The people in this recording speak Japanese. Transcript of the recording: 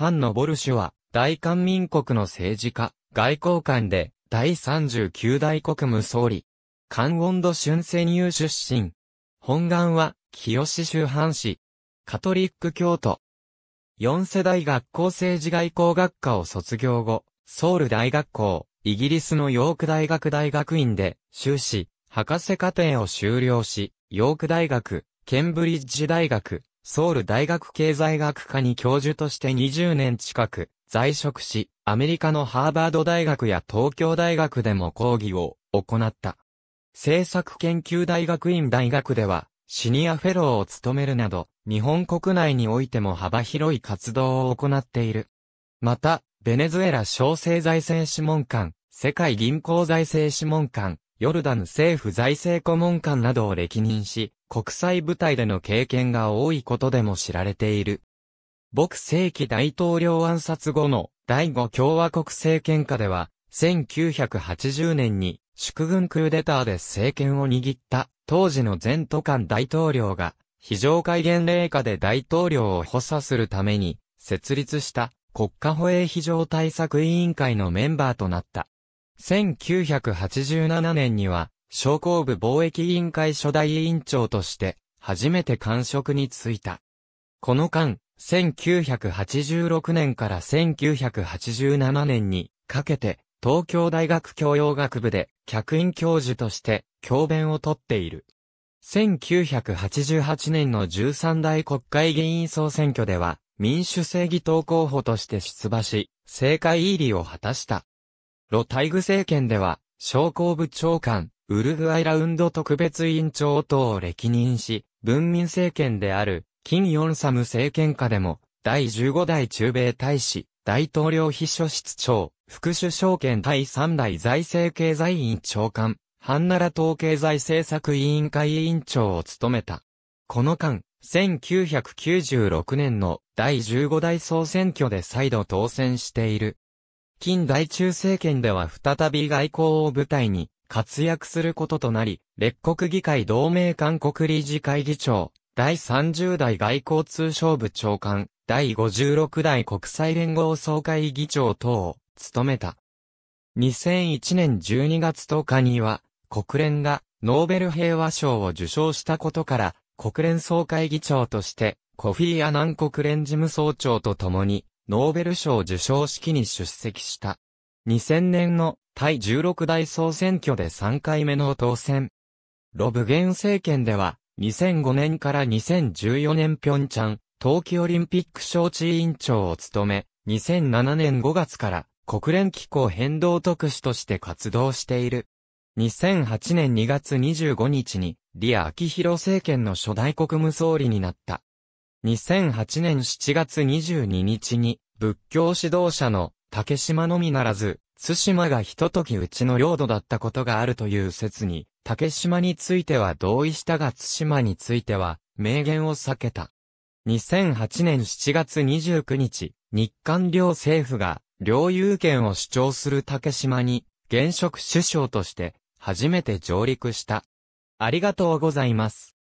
ハンのボルシュは、大韓民国の政治家、外交官で、第39代国務総理。韓温度春世入出身。本願は、清州藩士。カトリック教徒。四世代学校政治外交学科を卒業後、ソウル大学校、イギリスのヨーク大学大学院で、修士、博士課程を修了し、ヨーク大学、ケンブリッジ大学、ソウル大学経済学科に教授として20年近く在職し、アメリカのハーバード大学や東京大学でも講義を行った。政策研究大学院大学では、シニアフェローを務めるなど、日本国内においても幅広い活動を行っている。また、ベネズエラ小生財政諮問官、世界銀行財政諮問官、ヨルダン政府財政顧問官などを歴任し、国際舞台での経験が多いことでも知られている。僕世紀大統領暗殺後の第五共和国政権下では、1980年に祝軍クーデターで政権を握った当時の前都官大統領が非常戒厳令下で大統領を補佐するために設立した国家保衛非常対策委員会のメンバーとなった。1987年には、商工部貿易委員会初代委員長として、初めて官職に就いた。この間、1986年から1987年にかけて、東京大学教養学部で客員教授として教鞭をとっている。1988年の13代国会議員総選挙では民主正義党候補として出馬し、政界入りを果たした。ロタイグ政権では、商工部長官、ウルグアイラウンド特別委員長等を歴任し、文民政権である、金ヨンサム政権下でも、第15代中米大使、大統領秘書室長、副首相権第3代財政経済委員長官、ハンナラ党経済政策委員会委員長を務めた。この間、1996年の第15代総選挙で再度当選している。近代中政権では再び外交を舞台に活躍することとなり、列国議会同盟韓国理事会議長、第30代外交通商部長官、第56代国際連合総会議長等を務めた。2001年12月10日には、国連がノーベル平和賞を受賞したことから、国連総会議長として、コフィー・アナン国連事務総長と共に、ノーベル賞受賞式に出席した。2000年の第16大総選挙で3回目の当選。ロブゲン政権では、2005年から2014年平昌冬季オリンピック招致委員長を務め、2007年5月から国連機構変動特使として活動している。2008年2月25日に、リア・アキヒロ政権の初代国務総理になった。2008年7月22日に、仏教指導者の竹島のみならず、津島がひと時うちの領土だったことがあるという説に、竹島については同意したが津島については、明言を避けた。2008年7月29日、日韓両政府が、領有権を主張する竹島に、現職首相として、初めて上陸した。ありがとうございます。